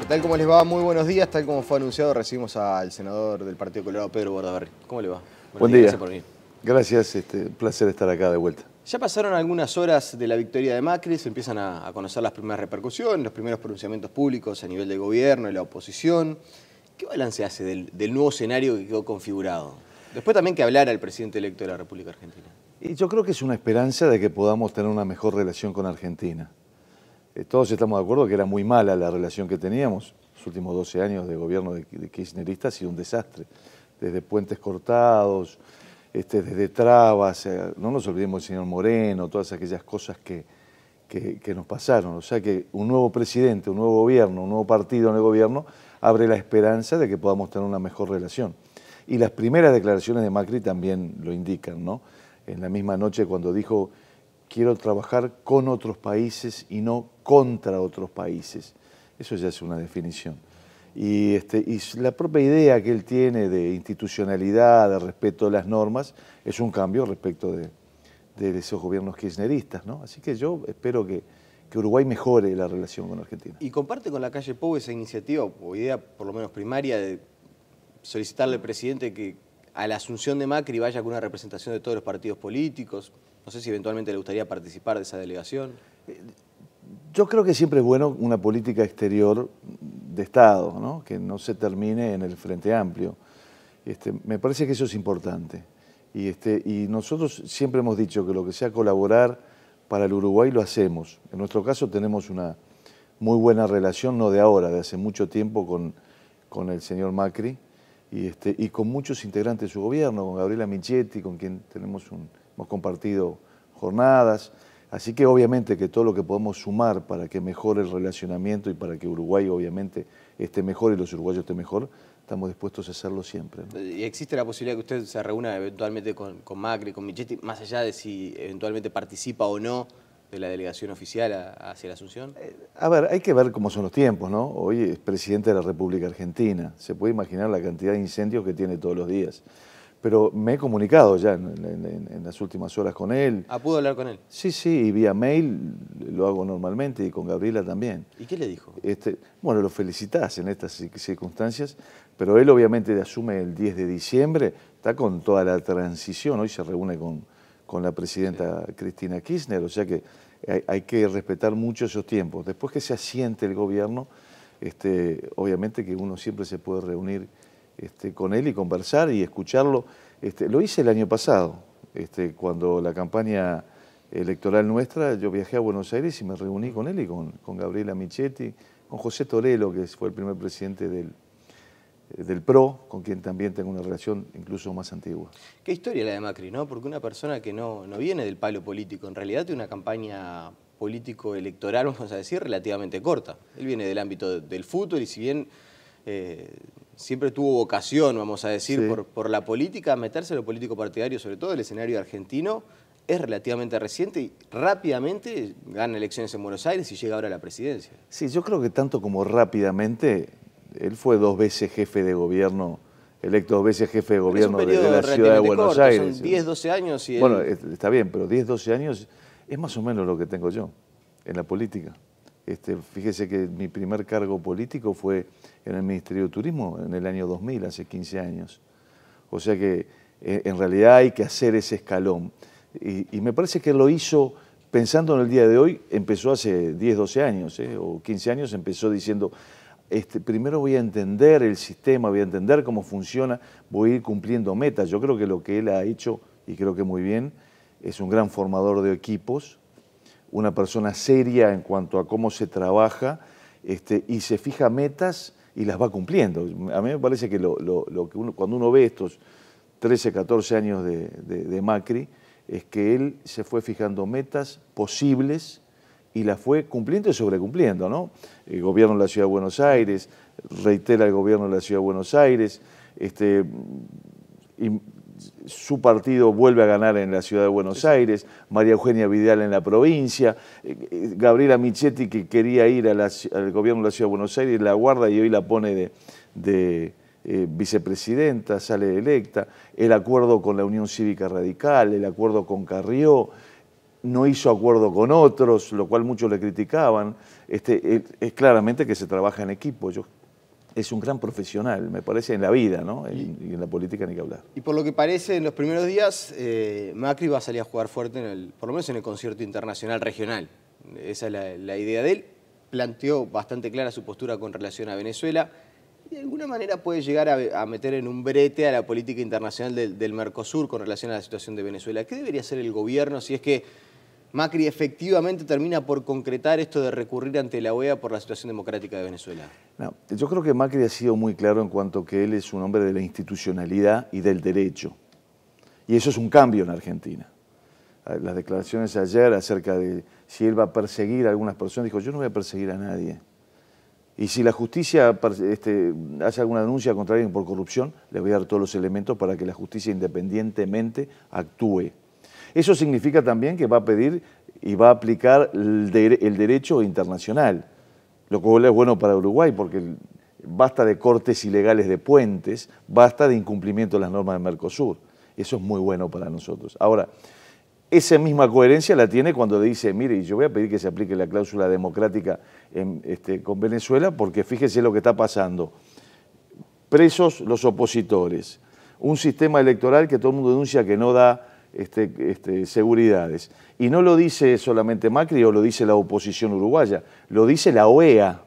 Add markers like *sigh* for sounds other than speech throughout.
¿Qué tal? ¿Cómo les va? Muy buenos días. Tal como fue anunciado, recibimos al senador del Partido Colorado, Pedro Bordaberry. ¿Cómo le va? Buenos Buen Gracias por venir. Gracias, este, placer estar acá de vuelta. Ya pasaron algunas horas de la victoria de Macri, se empiezan a, conocer las primeras repercusiones, los primeros pronunciamientos públicos a nivel de gobierno y la oposición. ¿Qué balance hace del, nuevo escenario que quedó configurado? Después también que hablara al presidente electo de la República Argentina. Y yo creo que es una esperanza de que podamos tener una mejor relación con Argentina. Eh, todos estamos de acuerdo que era muy mala la relación que teníamos. Los últimos 12 años de gobierno de, de Kirchnerista ha sido un desastre. Desde puentes cortados, este, desde trabas, eh, no nos olvidemos del señor Moreno, todas aquellas cosas que, que nos pasaron. O sea que un nuevo presidente, un nuevo gobierno, un nuevo partido en el gobierno abre la esperanza de que podamos tener una mejor relación. Y las primeras declaraciones de Macri también lo indican, ¿no? en la misma noche cuando dijo, quiero trabajar con otros países y no contra otros países. Eso ya es una definición. Y, este, y la propia idea que él tiene de institucionalidad, de respeto a las normas, es un cambio respecto de, esos gobiernos kirchneristas. ¿no? Así que yo espero que, que Uruguay mejore la relación con Argentina. ¿Y comparte con la calle Pou esa iniciativa o idea, por lo menos primaria, de solicitarle al presidente que a la asunción de Macri vaya con una representación de todos los partidos políticos? No sé si eventualmente le gustaría participar de esa delegación. Eh, yo creo que siempre es bueno una política exterior de Estado, que no se termine en el Frente Amplio. Este, me parece que eso es importante. Y, este, y nosotros siempre hemos dicho que lo que sea colaborar para el Uruguay lo hacemos. En nuestro caso tenemos una muy buena relación, no de ahora, de hace mucho tiempo con, con el señor Macri y, este, y con muchos integrantes de su gobierno, con Gabriela Michetti, con quien tenemos un, hemos compartido jornadas. Así que obviamente que todo lo que podemos sumar para que mejore el relacionamiento y para que Uruguay obviamente esté mejor y los uruguayos estén mejor, estamos dispuestos a hacerlo siempre. ¿Y existe la posibilidad que usted se reúna eventualmente con, con Macri, con Michetti, más allá de si eventualmente participa o no de la delegación oficial hacia la Asunción? Eh, a ver, hay que ver cómo son los tiempos, ¿no? Hoy es presidente de la República Argentina. Se puede imaginar la cantidad de incendios que tiene todos los días. Pero me he comunicado ya en, las últimas horas con él. ¿Ah, pudo hablar con él? Sí, sí, y vía mail lo hago normalmente y con Gabriela también. ¿Y qué le dijo? Este, bueno, lo felicitas en estas circunstancias, pero él obviamente asume el 10 de diciembre, está con toda la transición, hoy se reúne con, con la presidenta Cristina Kirchner, o sea que hay, que respetar mucho esos tiempos. Después que se asiente el gobierno, este, obviamente que uno siempre se puede reunir este, con él y conversar y escucharlo. Este, lo hice el año pasado, cuando la campaña electoral nuestra, yo viajé a Buenos Aires y me reuní con él y con, con Gabriela Michetti, con José Torello, que fue el primer presidente del, eh, del PRO, con quien también tengo una relación incluso más antigua. Qué historia la de Macri, ¿no? Porque una persona que no, no viene del palo político, en realidad tiene una campaña político-electoral, *laughs* vamos a decir, relativamente corta. Él viene del ámbito del fútbol y si bien eh, siempre tuvo vocación, vamos a decir, por, la política, meterse en lo político partidario, sobre todo el escenario argentino, es relativamente reciente y rápidamente gana elecciones en Buenos Aires y llega ahora a la presidencia. Sí, yo creo que tanto como rápidamente él fue dos veces jefe de gobierno, electo dos veces jefe de gobierno de, la ciudad de Buenos Aires. Son 10, 12 años. Y Bueno, está bien, pero 10, 12 años es más o menos lo que tengo yo en la política. Este, fíjese que mi primer cargo político fue en el Ministerio de Turismo en el año 2000, hace 15 años. O sea que eh, en realidad hay que hacer ese escalón. Y, me parece que lo hizo pensando en el día de hoy, empezó hace 10, 12 años, eh, o 15 años, empezó diciendo, este, primero voy a entender el sistema, voy a entender cómo funciona, voy a ir cumpliendo metas. Yo creo que lo que él ha hecho, y creo que muy bien, es un gran formador de equipos, una persona seria en cuanto a cómo se trabaja este, y se fija metas y las va cumpliendo. A mí me parece que, lo, que cuando uno ve estos 13, 14 años de Macri, es que él se fue fijando metas posibles, y la fue cumpliendo y sobrecumpliendo, ¿no? El gobierno de la Ciudad de Buenos Aires, reitera el gobierno de la Ciudad de Buenos Aires, este, su partido vuelve a ganar en la Ciudad de Buenos Aires, María Eugenia Vidal en la provincia, eh, eh, Gabriela Michetti que quería ir al gobierno de la Ciudad de Buenos Aires, la guarda y hoy la pone de, eh, vicepresidenta, sale electa, el acuerdo con la Unión Cívica Radical, el acuerdo con Carrió, no hizo acuerdo con otros, lo cual muchos le criticaban. Este, es, claramente que se trabaja en equipo. Yo, es un gran profesional, me parece, en la vida, ¿no? y, en la política ni que hablar. Y por lo que parece, en los primeros días, eh, Macri va a salir a jugar fuerte, en el, por lo menos en el concierto internacional regional. Esa es la, idea de él. Planteó bastante clara su postura con relación a Venezuela de alguna manera puede llegar a, meter en un brete a la política internacional del, Mercosur con relación a la situación de Venezuela. ¿Qué debería hacer el gobierno si es que Macri efectivamente termina por concretar esto de recurrir ante la OEA por la situación democrática de Venezuela? yo creo que Macri ha sido muy claro en cuanto que él es un hombre de la institucionalidad y del derecho. Y eso es un cambio en Argentina. Las declaraciones ayer acerca de si él va a perseguir a algunas personas, dijo, yo no voy a perseguir a nadie. Y si la justicia este, hace alguna denuncia contra alguien por corrupción, le voy a dar todos los elementos para que la justicia independientemente actúe. Eso significa también que va a pedir y va a aplicar el, derecho internacional, lo cual es bueno para Uruguay porque basta de cortes ilegales de puentes, basta de incumplimiento de las normas de Mercosur. Eso es muy bueno para nosotros. Ahora, esa misma coherencia la tiene cuando dice, mire, yo voy a pedir que se aplique la cláusula democrática este, con Venezuela, porque fíjese lo que está pasando. Presos los opositores, un sistema electoral que todo el mundo denuncia que no da este, este, seguridades. Y no lo dice solamente Macri o lo dice la oposición uruguaya, lo dice la OEA,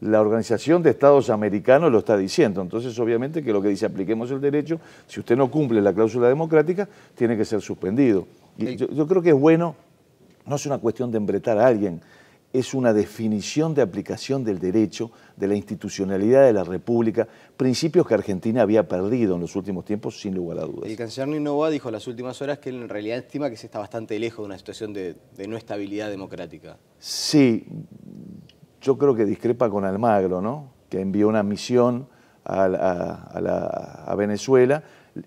la Organización de Estados Americanos lo está diciendo. Entonces, obviamente que lo que dice apliquemos el derecho, si usted no cumple la cláusula democrática, tiene que ser suspendido. yo creo que es bueno, no es una cuestión de embretar a alguien, es una definición de aplicación del derecho, de la institucionalidad de la República, principios que Argentina había perdido en los últimos tiempos, sin lugar a dudas. El canciller Boa dijo en las últimas horas que en realidad estima que se está bastante lejos de una situación de, no estabilidad democrática. Sí, yo creo que discrepa con Almagro, ¿no? que envió una misión a, a Venezuela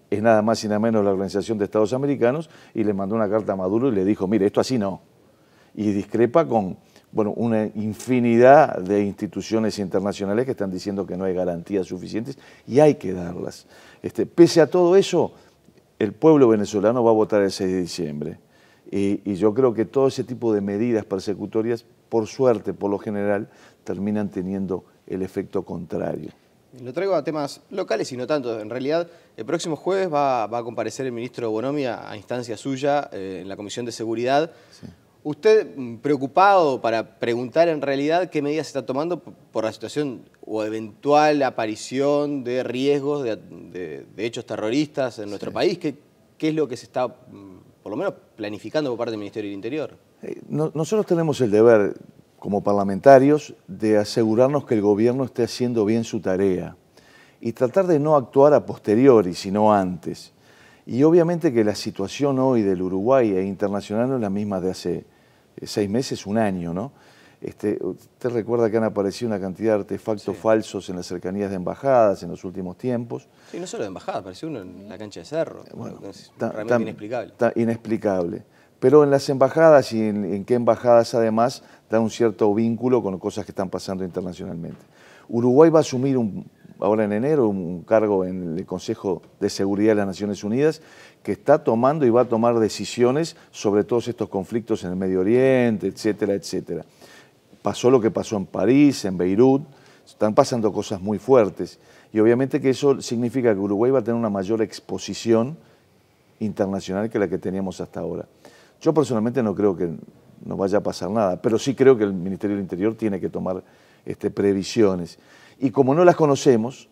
es nada más y nada menos la Organización de Estados Americanos, y le mandó una carta a Maduro y le dijo, mire, esto así no. Y discrepa con, bueno, una infinidad de instituciones internacionales que están diciendo que no hay garantías suficientes y hay que darlas. Este, pese a todo eso, el pueblo venezolano va a votar el 6 de diciembre. Y, yo creo que todo ese tipo de medidas persecutorias, por suerte, por lo general, terminan teniendo el efecto contrario. Lo traigo a temas locales y no tanto. En realidad, el próximo jueves va, a comparecer el ministro Bonomi a, a instancia suya eh, en la Comisión de Seguridad. Sí Usted mm, preocupado para preguntar en realidad qué medidas se está tomando por la situación o eventual aparición de riesgos de, hechos terroristas en nuestro país, ¿Qué, ¿qué es lo que se está mm, por lo menos planificando por parte del Ministerio del Interior? Eh, nosotros tenemos el deber como parlamentarios de asegurarnos que el gobierno esté haciendo bien su tarea y tratar de no actuar a posteriori, sino antes. Y obviamente que la situación hoy del Uruguay e internacional no es la misma de hace eh, seis meses, un año, ¿no? Este, usted recuerda que han aparecido una cantidad de artefactos falsos en las cercanías de embajadas en los últimos tiempos. Sí, no solo de embajadas, apareció uno en la cancha de cerro. Eh, bueno, realmente inexplicable. inexplicable. Pero en las embajadas y en qué embajadas además da un cierto vínculo con cosas que están pasando internacionalmente. Uruguay va a asumir un ahora en enero un cargo en el Consejo de Seguridad de las Naciones Unidas que está tomando y va a tomar decisiones sobre todos estos conflictos en el Medio Oriente, etcétera, etcétera. Pasó lo que pasó en París, en Beirut, están pasando cosas muy fuertes y obviamente que eso significa que Uruguay va a tener una mayor exposición internacional que la que teníamos hasta ahora. Yo personalmente no creo que nos vaya a pasar nada, pero sí creo que el Ministerio del Interior tiene que tomar este, previsiones. Y como no las conocemos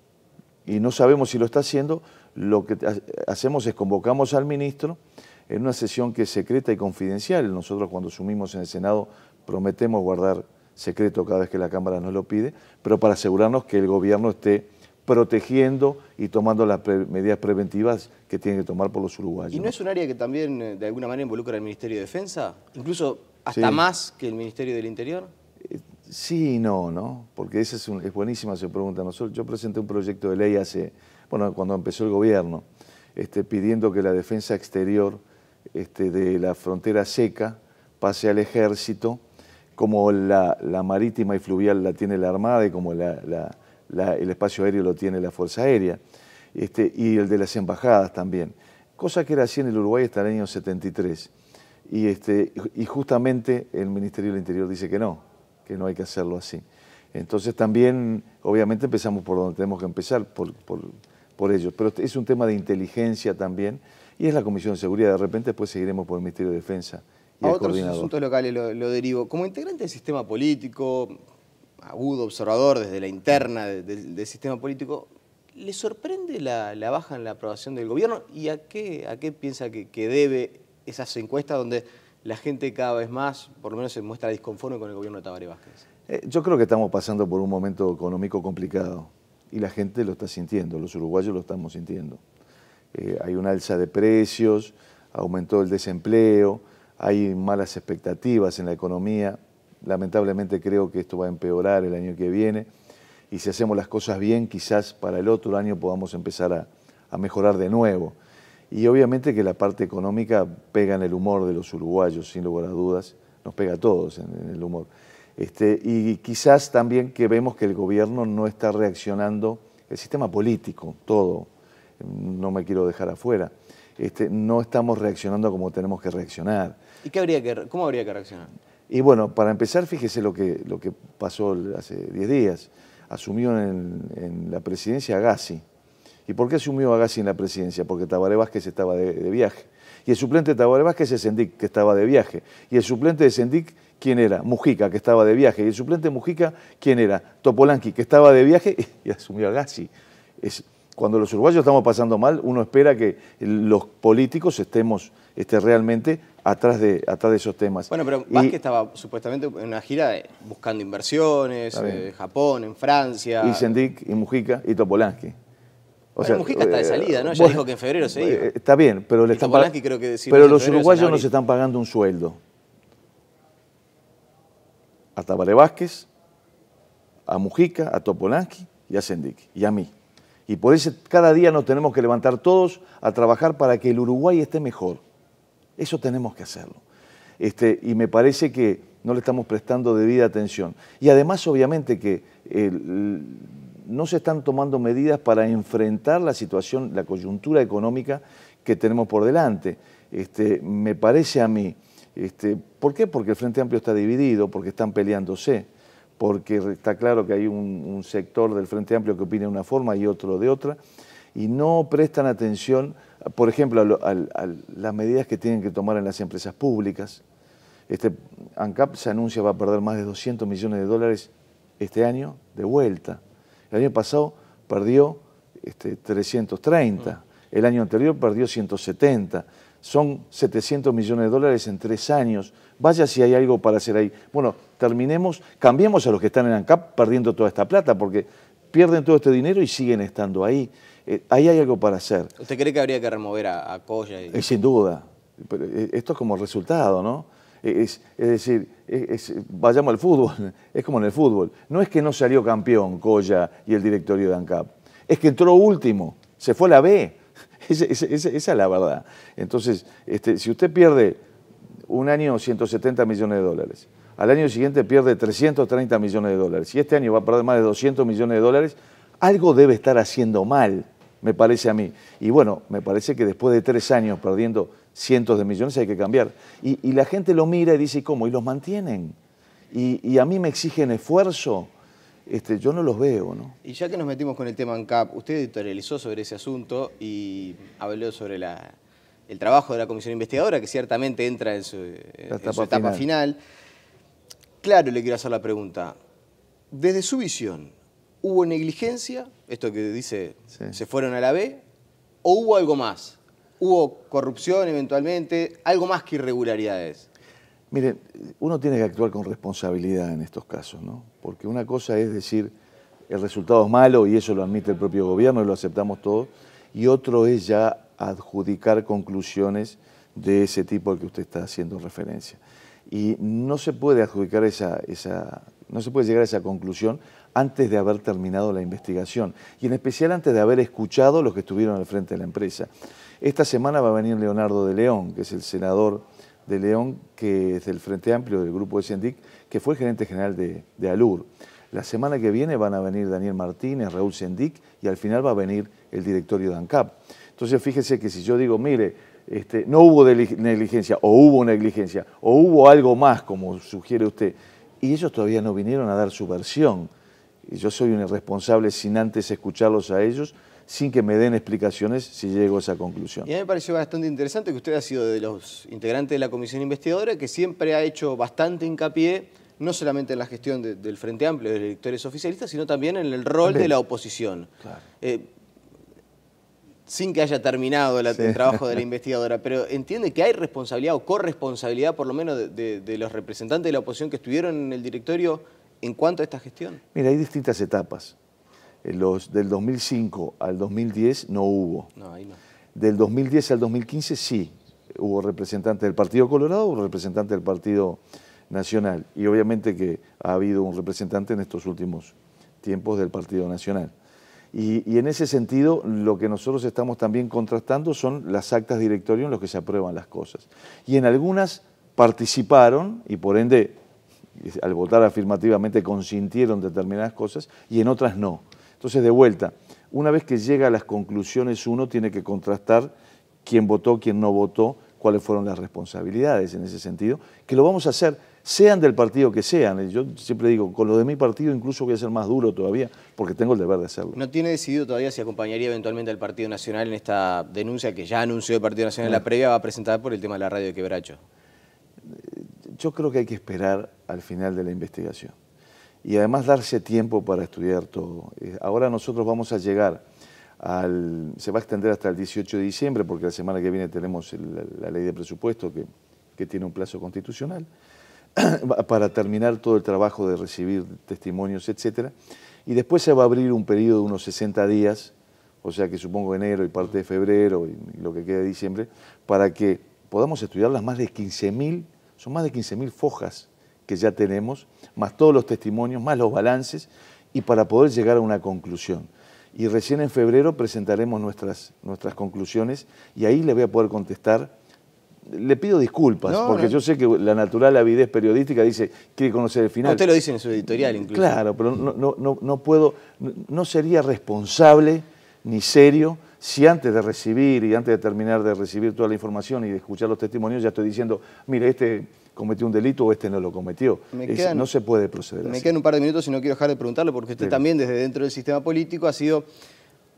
y no sabemos si lo está haciendo, lo que hacemos es convocamos al ministro en una sesión que es secreta y confidencial. Nosotros cuando asumimos en el Senado prometemos guardar secreto cada vez que la Cámara nos lo pide, pero para asegurarnos que el gobierno esté protegiendo y tomando las medidas preventivas que tiene que tomar por los uruguayos. ¿Y no, es un área que también eh, de alguna manera involucra al Ministerio de Defensa? Incluso hasta más que el Ministerio del Interior. Sí y no, ¿no? Porque esa es, buenísima se pregunta. Nosotros, yo presenté un proyecto de ley hace, bueno, cuando empezó el gobierno, este, pidiendo que la defensa exterior este, de la frontera seca pase al ejército, como la, marítima y fluvial la tiene la Armada y como el espacio aéreo lo tiene la Fuerza Aérea, este, y el de las embajadas también. Cosa que era así en el Uruguay hasta el año 73. Y, este, y justamente el Ministerio del Interior dice que no, no hay que hacerlo así. Entonces también, obviamente, empezamos por donde tenemos que empezar, por, por, ellos. Pero es un tema de inteligencia también, y es la Comisión de Seguridad. De repente después seguiremos por el Ministerio de Defensa. Y a otros asuntos locales lo, derivo. Como integrante del sistema político, agudo observador desde la interna del sistema político, ¿le sorprende la, baja en la aprobación del gobierno? ¿Y a qué, a qué piensa que, que debe esas encuestas donde la gente cada vez más, por lo menos se muestra disconforme con el gobierno de Tabaré Vázquez? Eh, yo creo que estamos pasando por un momento económico complicado y la gente lo está sintiendo, los uruguayos lo estamos sintiendo. Eh, hay una alza de precios, aumentó el desempleo, hay malas expectativas en la economía, lamentablemente creo que esto va a empeorar el año que viene y si hacemos las cosas bien quizás para el otro año podamos empezar a mejorar de nuevo. Y obviamente que la parte económica pega en el humor de los uruguayos, sin lugar a dudas, nos pega a todos en, el humor. Este, y quizás también que vemos que el gobierno no está reaccionando, el sistema político, todo, no me quiero dejar afuera, este, no estamos reaccionando como tenemos que reaccionar. ¿Y qué habría que, cómo habría que reaccionar? Y bueno, para empezar, fíjese lo que, lo que pasó hace 10 días. Asumió en, la presidencia Gazi. ¿Y por qué asumió Agassi en la presidencia? Porque Tabaré Vázquez estaba de, viaje. Y el suplente de Tabaré Vázquez es Sendic, que estaba de viaje. Y el suplente de Sendic, ¿quién era? Mujica, que estaba de viaje. Y el suplente de Mujica, ¿quién era? Topolanqui, que estaba de viaje *laughs* y asumió Agassi. Es, cuando los uruguayos estamos pasando mal, uno espera que los políticos estemos este, realmente atrás de, atrás de esos temas. Bueno, pero Vázquez estaba supuestamente en una gira buscando inversiones, en eh, Japón, en Francia. Y Sendic, y Mujica, y Topolansky. O sea, Mujica está de eh, salida, ¿no? Ya dijo que en febrero se eh, iba. Está bien, pero, le están que pero los uruguayos nos están pagando un sueldo. A Tabaré Vázquez, a Mujica, a Topolansky y a Sendik, y a mí. Y por eso cada día nos tenemos que levantar todos a trabajar para que el Uruguay esté mejor. Eso tenemos que hacerlo. Este, y me parece que no le estamos prestando debida atención. Y además, obviamente, que el, no se están tomando medidas para enfrentar la situación, la coyuntura económica que tenemos por delante. Este, me parece a mí, este, ¿por qué? Porque el Frente Amplio está dividido, porque están peleándose, porque está claro que hay un, sector del Frente Amplio que opina de una forma y otro de otra, y no prestan atención, por ejemplo, a, las medidas que tienen que tomar en las empresas públicas. Este, ANCAP se anuncia va a perder más de 200 millones de dólares este año de vuelta. El año pasado perdió este, 330, ah. el año anterior perdió 170. Son 700 millones de dólares en tres años. Vaya si hay algo para hacer ahí. Bueno, terminemos, cambiemos a los que están en ANCAP perdiendo toda esta plata, porque pierden todo este dinero y siguen estando ahí. Eh, ahí hay algo para hacer. ¿Usted cree que habría que remover a, a Coya? Eh, sin duda. Eh, esto es como resultado, ¿no? Es, decir, vayamos al fútbol, *laughs* es como en el fútbol. No es que no salió campeón Colla y el directorio de ANCAP, es que entró último, se fue la B. *laughs* esa, es la verdad. Entonces, este, si usted pierde un año 170 millones de dólares, al año siguiente pierde 330 millones de dólares y este año va a perder más de 200 millones de dólares, algo debe estar haciendo mal, me parece a mí. Y bueno, me parece que después de tres años perdiendo cientos de millones hay que cambiar. Y, la gente lo mira y dice, ¿cómo? Y los mantienen. Y, a mí me exigen esfuerzo. Este, yo no los veo, ¿no? Y ya que nos metimos con el tema ANCAP, usted editorializó sobre ese asunto y habló sobre el trabajo de la comisión investigadora, que ciertamente entra en su, etapa, final. Claro, le quiero hacer la pregunta. Desde su visión, ¿hubo negligencia? Esto que dice, se fueron a la B, ¿o hubo algo más? ¿Hubo corrupción eventualmente? ¿Algo más que irregularidades? Miren, uno tiene que actuar con responsabilidad en estos casos, ¿no? Porque una cosa es decir, el resultado es malo y eso lo admite el propio gobierno y lo aceptamos todos, y otro es ya adjudicar conclusiones de ese tipo al que usted está haciendo referencia. Y no se puede adjudicar esa, esa, no se puede llegar a esa conclusión antes de haber terminado la investigación y en especial antes de haber escuchado los que estuvieron al frente de la empresa. Esta semana va a venir Leonardo de León, que es el senador de León, que es del Frente Amplio del Grupo de Sendic, que fue gerente general de, ALUR. La semana que viene van a venir Daniel Martínez, Raúl Sendic y al final va a venir el directorio de ANCAP. Entonces fíjese que si yo digo, mire, este, no hubo negligencia o hubo negligencia o hubo algo más, como sugiere usted, y ellos todavía no vinieron a dar su versión. y Yo soy un irresponsable sin antes escucharlos a ellos sin que me den explicaciones si llego a esa conclusión. Y a mí me pareció bastante interesante que usted ha sido de los integrantes de la comisión investigadora que siempre ha hecho bastante hincapié no solamente en la gestión del Frente Amplio de los electores oficialistas, sino también en el rol de la oposición. Eh, sin que haya terminado el trabajo de la *laughs* investigadora, pero entiende que hay responsabilidad o corresponsabilidad, por lo menos, de, los representantes de la oposición que estuvieron en el directorio en cuanto a esta gestión. Mira, hay distintas etapas. Eh, del 2005 al 2010 no hubo. Del 2010 al 2015 sí, hubo representante del Partido Colorado, hubo representante del Partido Nacional. Y obviamente que ha habido un representante en estos últimos tiempos del Partido Nacional. Y, en ese sentido, lo que nosotros estamos también contrastando son las actas directorio en las que se aprueban las cosas. Y en algunas participaron y por ende, al votar afirmativamente, consintieron determinadas cosas y en otras no. Entonces, de vuelta, una vez que llega a las conclusiones uno tiene que contrastar quién votó, quién no votó, cuáles fueron las responsabilidades en ese sentido, que lo vamos a hacer, sean del partido que sean. Yo siempre digo, con lo de mi partido incluso voy a ser más duro todavía, porque tengo el deber de hacerlo. ¿No tiene decidido todavía si acompañaría eventualmente al Partido Nacional en esta denuncia que ya anunció el Partido Nacional en la previa, va a presentar por el tema de la radio de Quebracho? Yo creo que hay que esperar al final de la investigación y además darse tiempo para estudiar todo. Eh, ahora nosotros vamos a llegar al, se va a extender hasta el 18 de diciembre, porque la semana que viene tenemos la, ley de presupuesto que, tiene un plazo constitucional, *clears throat* para terminar todo el trabajo de recibir testimonios, etc. Y después se va a abrir un periodo de unos 60 días, o sea que supongo enero y parte de febrero y, lo que queda de diciembre, para que podamos estudiar las más de 15.000, son más de 15.000 fojas que ya tenemos, más todos los testimonios, más los balances, y para poder llegar a una conclusión. Y recién en febrero presentaremos nuestras, nuestras conclusiones y ahí le voy a poder contestar. Le pido disculpas, porque yo sé que la natural avidez periodística dice, quiere conocer el final. Usted lo dice en su editorial incluso. Claro, pero no, no, no puedo, no sería responsable ni serio si antes de recibir y antes de terminar de recibir toda la información y de escuchar los testimonios ya estoy diciendo, mire, este cometió un delito o este no lo cometió. no se puede proceder me quedan un par de minutos y no quiero dejar de preguntarle, porque usted también desde dentro del sistema político ha sido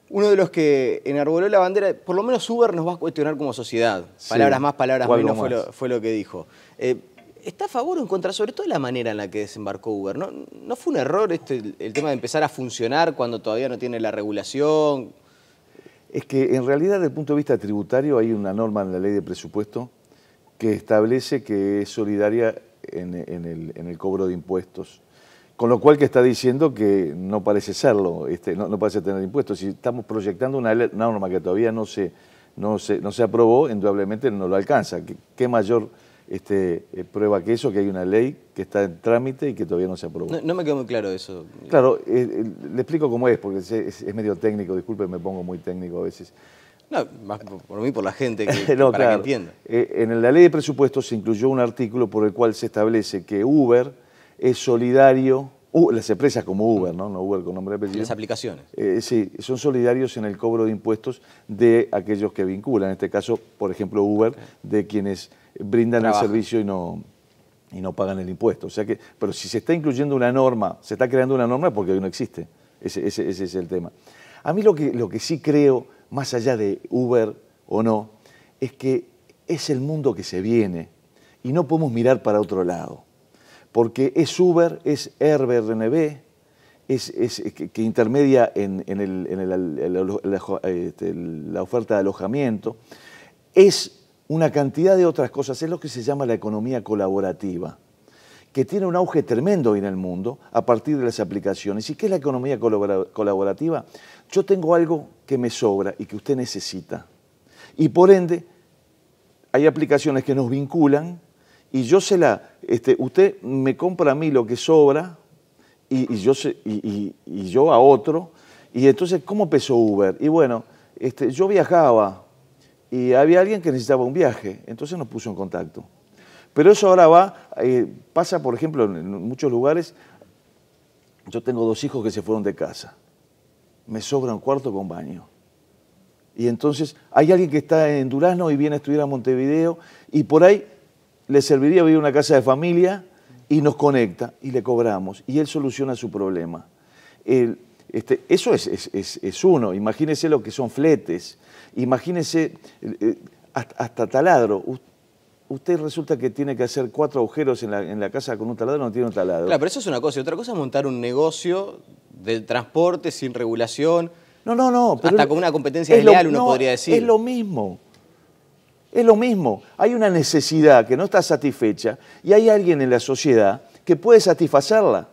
uno de los que enarboló la bandera. Por lo menos Uber nos va a cuestionar como sociedad. Palabras más, palabras menos fue lo, que dijo. Eh, ¿Está a favor o en contra? Sobre todo de la manera en la que desembarcó Uber. ¿No, no fue un error este, el tema de empezar a funcionar cuando todavía no tiene la regulación? Es que en realidad desde el punto de vista tributario hay una norma en la ley de presupuesto que establece que es solidaria en, el, cobro de impuestos. Con lo cual que está diciendo que no parece serlo, este, no, parece tener impuestos. Si estamos proyectando una norma que todavía no se, no no se aprobó, indudablemente no lo alcanza. ¿Qué, mayor este, eh, prueba que eso, que hay una ley que está en trámite y que todavía no se aprobó? No, me quedó muy claro eso. Claro, eh, eh, le explico cómo es, porque es, es medio técnico, disculpe, me pongo muy técnico a veces. No, más por mí, por la gente que, *laughs* para que entienda. Eh, en la ley de presupuestos se incluyó un artículo por el cual se establece que Uber es solidario, las empresas como Uber, ¿no? Uber con nombre de Las aplicaciones. Eh, sí, son solidarios en el cobro de impuestos de aquellos que vinculan, en este caso, por ejemplo, Uber, de quienes brindan el servicio y no y no pagan el impuesto. O sea que, pero si se está incluyendo una norma, se está creando una norma porque hoy no existe. Ese, ese es el tema. A mí lo que, lo que sí creo más allá de Uber o no, es que es el mundo que se viene y no podemos mirar para otro lado, porque es Uber, es Airbnb, es, que, intermedia en, la, la oferta de alojamiento, es una cantidad de otras cosas, es lo que se llama la economía colaborativa que tiene un auge tremendo en el mundo a partir de las aplicaciones. ¿Y qué es la economía colaborativa? yo tengo algo que me sobra y que usted necesita. Y por ende, hay aplicaciones que nos vinculan y yo se la, este, usted me compra a mí lo que sobra y, yo, a otro. Y entonces, ¿cómo pesó Uber? Y bueno, este, yo viajaba y había alguien que necesitaba un viaje, entonces nos puso en contacto. Pero eso ahora va, eh, pasa por ejemplo en muchos lugares, yo tengo dos hijos que se fueron de casa me sobra un cuarto con baño. Y entonces hay alguien que está en Durazno y viene a estudiar a Montevideo y por ahí le serviría vivir una casa de familia y nos conecta y le cobramos y él soluciona su problema. este, eso es, es, uno, imagínese lo que son fletes, imagínese eh, eh, hasta, hasta, taladro usted resulta que tiene que hacer cuatro agujeros en la, casa con un taladro, no tiene un taladro. Claro, pero eso es una cosa. Y otra cosa es montar un negocio de transporte sin regulación. No, no, no. hasta con una competencia desleal, uno podría decir. Es lo mismo. Es lo mismo. Hay una necesidad que no está satisfecha y hay alguien en la sociedad que puede satisfacerla.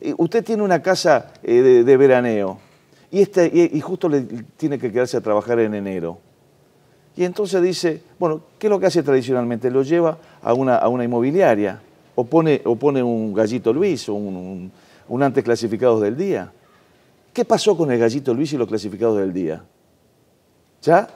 Eh, usted tiene una casa eh, de, veraneo este, y, y justo le tiene que quedarse a trabajar en enero y entonces dice, bueno, ¿qué es lo que hace tradicionalmente? Lo lleva a una, a una inmobiliaria o pone, o un gallito Luis o un, antes clasificados del día. ¿Qué pasó con el gallito Luis y los clasificados del día? ¿Ya?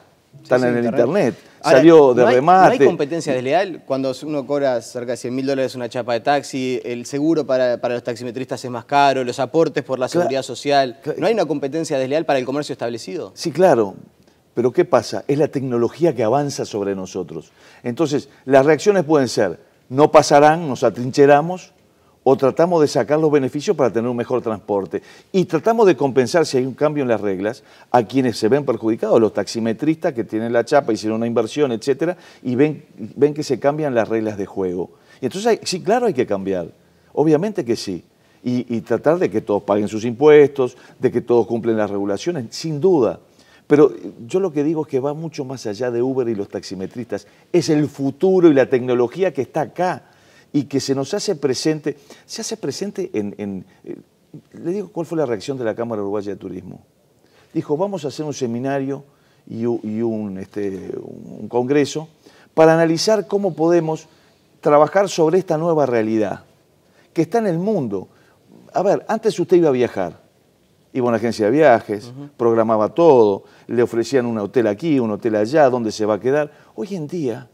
Están en el internet. Salió de remate. No hay competencia desleal cuando uno cobra cerca de 100 mil dólares una chapa de taxi, el seguro para, los taximetristas es más caro, los aportes por la seguridad social. ¿No hay una competencia desleal para el comercio establecido? Sí, claro. Pero ¿qué pasa? Es la tecnología que avanza sobre nosotros. Entonces, las reacciones pueden ser, no pasarán, nos atrincheramos, o tratamos de sacar los beneficios para tener un mejor transporte. Y tratamos de compensar, si hay un cambio en las reglas, a quienes se ven perjudicados, los taximetristas que tienen la chapa, hicieron una inversión, etcétera, y ven, que se cambian las reglas de juego. Y entonces, sí, claro, hay que cambiar. Obviamente que sí. Y, y tratar de que todos paguen sus impuestos, de que todos cumplen las regulaciones, sin duda. Pero yo lo que digo es que va mucho más allá de Uber y los taximetristas. Es el futuro y la tecnología que está acá y que se nos hace presente. Se hace presente en... Eh, le digo cuál fue la reacción de la Cámara Uruguaya de Turismo. Dijo, vamos a hacer un seminario y, un, este, un congreso para analizar cómo podemos trabajar sobre esta nueva realidad que está en el mundo. A ver, antes usted iba a viajar iba a una agencia de viajes, programaba todo, le ofrecían un hotel aquí, un hotel allá, dónde se va a quedar. Hoy en día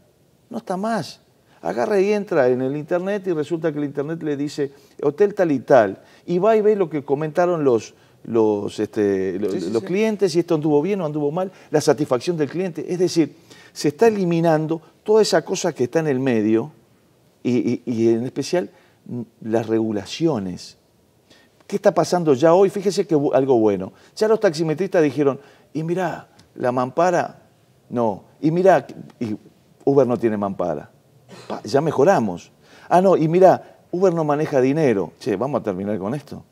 no está más. Agarra y entra en el internet y resulta que el internet le dice hotel tal y tal. Y va y ve lo que comentaron los, los, este, clientes, si esto anduvo bien o anduvo mal, la satisfacción del cliente. Es decir, se está eliminando toda esa cosa que está en el medio y en especial mm, las regulaciones ¿Qué está pasando ya hoy? Fíjese que algo bueno. Ya los taximetristas dijeron, y mira la mampara, no. Y mira Uber no tiene mampara. ya mejoramos. Ah, no, y mira Uber no maneja dinero. Che, vamos a terminar con esto.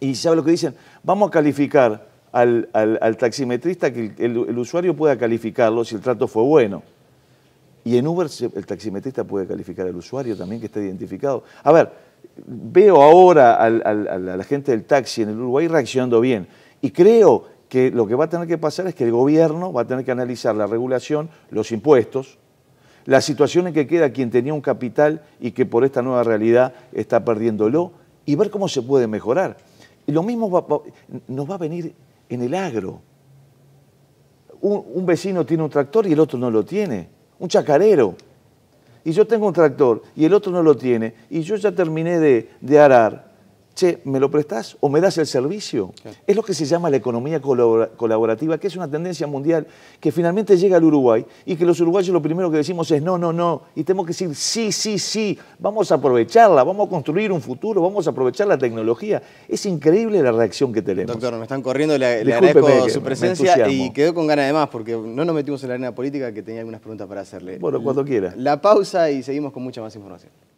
Y ¿sabe lo que dicen? Vamos a calificar al, taximetrista que el, el, usuario pueda calificarlo si el trato fue bueno. Y en Uber el taximetrista puede calificar al usuario también que esté identificado. A ver, veo ahora a la gente del taxi en el Uruguay reaccionando bien. Y creo que lo que va a tener que pasar es que el gobierno va a tener que analizar la regulación, los impuestos, la situación en que queda quien tenía un capital y que por esta nueva realidad está perdiéndolo y ver cómo se puede mejorar. Y lo mismo nos va a venir en el agro. un vecino tiene un tractor y el otro no lo tiene. Un chacarero y yo tengo un tractor y el otro no lo tiene, y yo ya terminé de, de arar, che, ¿me lo prestás o me das el servicio? Es lo que se llama la economía colaborativa, que es una tendencia mundial que finalmente llega al Uruguay y que los uruguayos lo primero que decimos es no, no, no, y tenemos que decir sí, sí, sí, vamos a aprovecharla, vamos a construir un futuro, vamos a aprovechar la tecnología. Es increíble la reacción que tenemos. Doctor, me están corriendo, le, agradezco su presencia y quedó con ganas de más porque no nos metimos en la arena política que tenía algunas preguntas para hacerle. Bueno, cuando quiera. La pausa y seguimos con mucha más información.